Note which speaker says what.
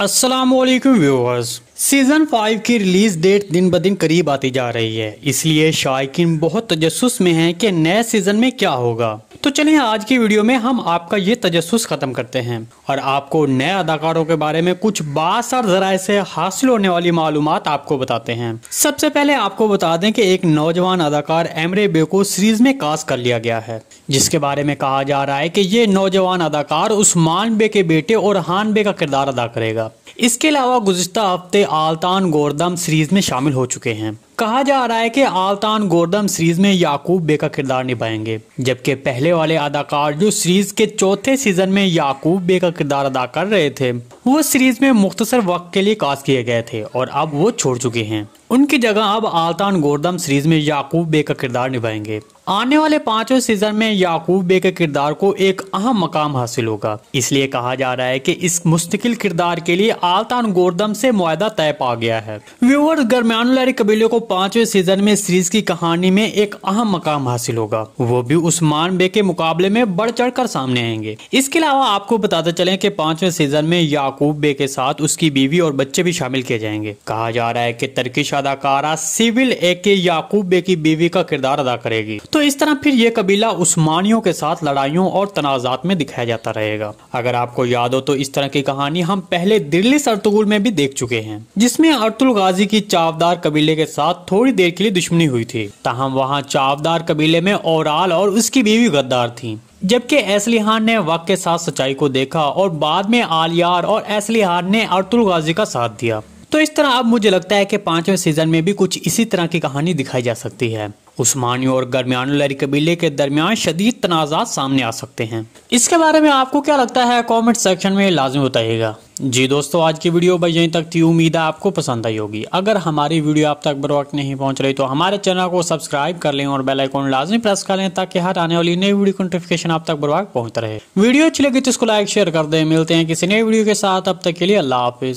Speaker 1: Aslam viewers season five की release date दिन ब दिन करीब आती जा रही है इसलिए शायक बहुत तजस में हैं कि नए सीज़न में क्या होगा तो चलिए आज की वीडियो में हम आपका ये तजस ख़त्म करते हैं और आपको नए अदाकारों के बारे में कुछ बासर जराये से हासिल होने वाली मालूम आपको बताते हैं सबसे पहले आपको बता दें कि एक नौजवान अदाकार एमरे बे को सीरीज में कास्ट कर लिया गया है जिसके बारे में कहा जा रहा है कि ये नौजवान अदाकार उस्मान बे के बेटे और हान बे का किरदार अदा करेगा इसके अलावा गुजशत हफ्ते आलतान गोरदम सीरीज में शामिल हो चुके हैं कहा जा रहा है कि आलतान गोरदम सीरीज में याकूब बे का किरदार निभाएंगे जबकि पहले वाले अदाकार जो सीरीज के चौथे सीजन में याकूब बे का किरदार अदा कर रहे थे वो सीरीज में मुख्तसर वक्त के लिए कास्ट किए गए थे और अब वो छोड़ चुके हैं उनकी जगह अब आलतान गोरदम सीरीज में याकूब बे का किरदार निभाएंगे आने वाले पांचों सीजन में याकूब बे के किरदार को एक अहम मकाम हासिल होगा इसलिए कहा जा रहा है कि इस मुस्तकिल किरदार के लिए आलतान गोरदम से मुआदा तय पा गया है व्यूअर्स गरमियानुलहरी कबीले को पांचवें सीजन में सीरीज की कहानी में एक अहम मकाम हासिल होगा वो भी उस्मान बे के मुकाबले में बढ़ चढ़ कर सामने आएंगे इसके अलावा आपको बताते चले की पांचवें सीजन में याकूब बे के साथ उसकी बीवी और बच्चे भी शामिल किए जाएंगे कहा जा रहा है की तर्किश अदाकारा सिविल ए के याकूबे की बीवी का किरदार अदा करेगी तो इस तरह फिर ये कबीला उस्मानियों के साथ लड़ाइयों और तनाजात में दिखाया जाता रहेगा अगर आपको याद हो तो इस तरह की कहानी हम पहले दिल्ली सरतुगुल में भी देख चुके हैं जिसमे अर्तुल गाजी की चावदार कबीले के साथ थोड़ी देर के लिए दुश्मनी हुई थी तहम वहाँ चावदार कबीले में औराल और उसकी बीवी गद्दार थी जबकि एसलीहान ने वक्त के साथ सच्चाई को देखा और बाद में आलियार और एसलीहान ने अर्तुल गाजी का साथ दिया तो इस तरह अब मुझे लगता है कि पांचवें सीजन में भी कुछ इसी तरह की कहानी दिखाई जा सकती है उस्मानी और गर्मियान लहरी कबीले के दरमियान शदीद तनाजात सामने आ सकते हैं इसके बारे में आपको क्या लगता है कमेंट सेक्शन में लाजमी बताइएगा जी दोस्तों आज की वीडियो बस यहीं तक थी उम्मीद है आपको पसंद आई होगी अगर हमारी वीडियो आप तक बर वक्त नहीं पहुंच रही तो हमारे चैनल को सब्सक्राइब कर लें और बेल आइकॉन लाजमी प्रेस कर लें ताकि हर आने वाली नई वीडियो नोटिफिकेशन आप तक बर वक्त पहुँच रहे वीडियो अच्छी लगी तो इसको लाइक शेयर कर दें मिलते हैं किसी नई वीडियो के साथ अब तक के लिए अल्लाह हाफिज़